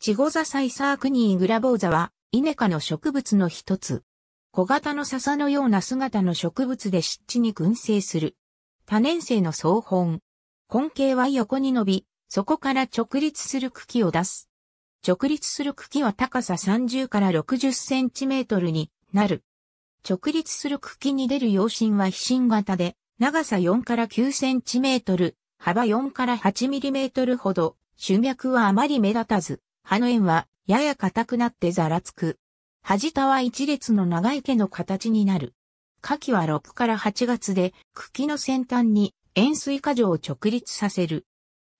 チゴザサイサークニーグラボウザは、イネ科の植物の一つ。小型の笹のような姿の植物で湿地に群生する。多年生の草本。根茎は横に伸び、そこから直立する茎を出す。直立する茎は高さ30から60センチメートルになる。直立する茎に出る葉針は飛新型で、長さ4から9センチメートル、幅4から8ミリメートルほど、種脈はあまり目立たず、葉の円は、やや硬くなってざらつく。端田は一列の長い毛の形になる。夏季は6から8月で、茎の先端に円錐果状を直立させる。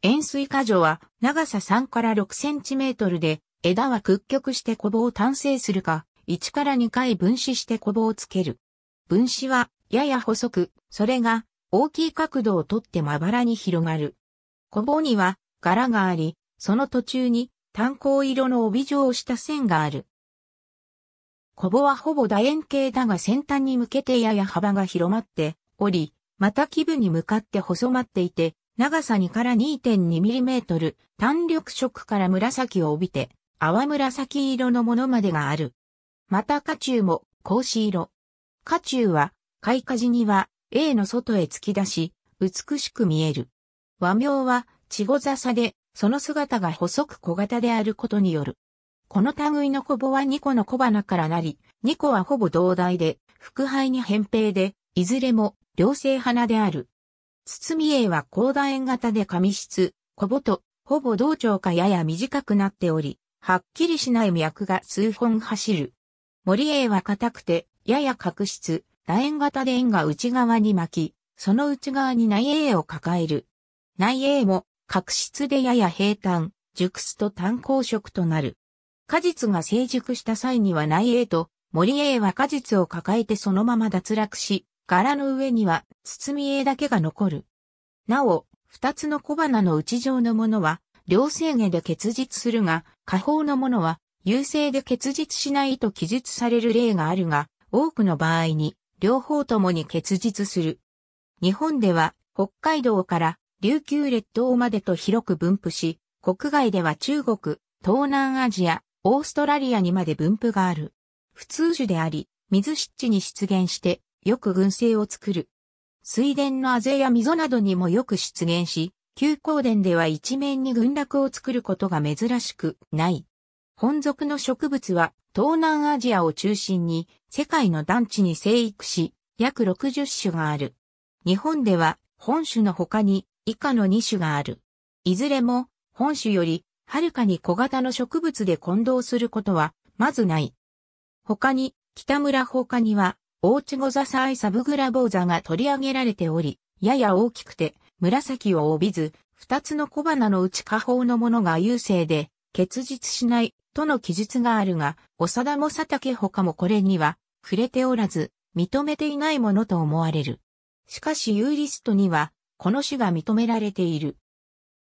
円錐果状は長さ3から6センチメートルで、枝は屈曲して小棒を単成するか、1から2回分子して小棒をつける。分子はやや細く、それが大きい角度をとってまばらに広がる。コボには柄があり、その途中に炭鉱色の帯状をした線がある。コボはほぼ楕円形だが先端に向けてやや幅が広まっており、また基部に向かって細まっていて、長さ2から 2.2mm、単緑色から紫を帯びて、淡紫色のものまでがある。また下中も、格子色。下中は、開花時には、A の外へ突き出し、美しく見える。和名は、チゴザサで、その姿が細く小型であることによる。この類のコボは2個の小花からなり、2個はほぼ同大で、腹肺に扁平で、いずれも両性花である。み栄は高楕円型で紙質、コボと、ほぼ同調かやや短くなっており、はっきりしない脈が数本走る。森栄は硬くて、やや角質、楕円型で円が内側に巻き、その内側に内栄を抱える。内栄も角質でやや平坦、熟すと単行色となる。果実が成熟した際には内栄と森栄は果実を抱えてそのまま脱落し、柄の上には包み絵だけが残る。なお、二つの小花の内状のものは、両生下で結実するが、下方のものは、優勢で結実しないと記述される例があるが、多くの場合に、両方ともに結実する。日本では、北海道から琉球列島までと広く分布し、国外では中国、東南アジア、オーストラリアにまで分布がある。普通種であり、水湿地に出現して、よく群生を作る。水田のあぜや溝などにもよく出現し、旧光田では一面に群落を作ることが珍しくない。本属の植物は東南アジアを中心に世界の団地に生育し、約60種がある。日本では本種の他に以下の2種がある。いずれも、本種より、はるかに小型の植物で混同することは、まずない。他に、北村他には、オーチゴザサイサブグラボウザが取り上げられており、やや大きくて、紫を帯びず、二つの小花のうち下方のものが優勢で、結実しない、との記述があるが、長田も佐竹他もこれには、触れておらず、認めていないものと思われる。しかしユーリストには、この種が認められている。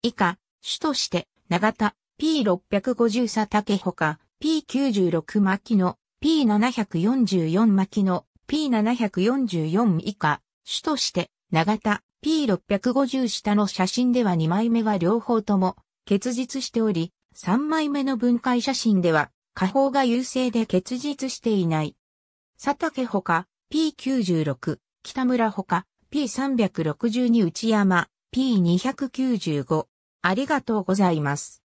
以下、種として、長田、P650 佐竹ほか、P96 巻の、P744 巻の、P744 以下、種として、長田、P650 下の写真では2枚目は両方とも、結実しており、3枚目の分解写真では、下方が優勢で結実していない。佐竹ほか、P96、北村ほか、P362 内山 P295。ありがとうございます。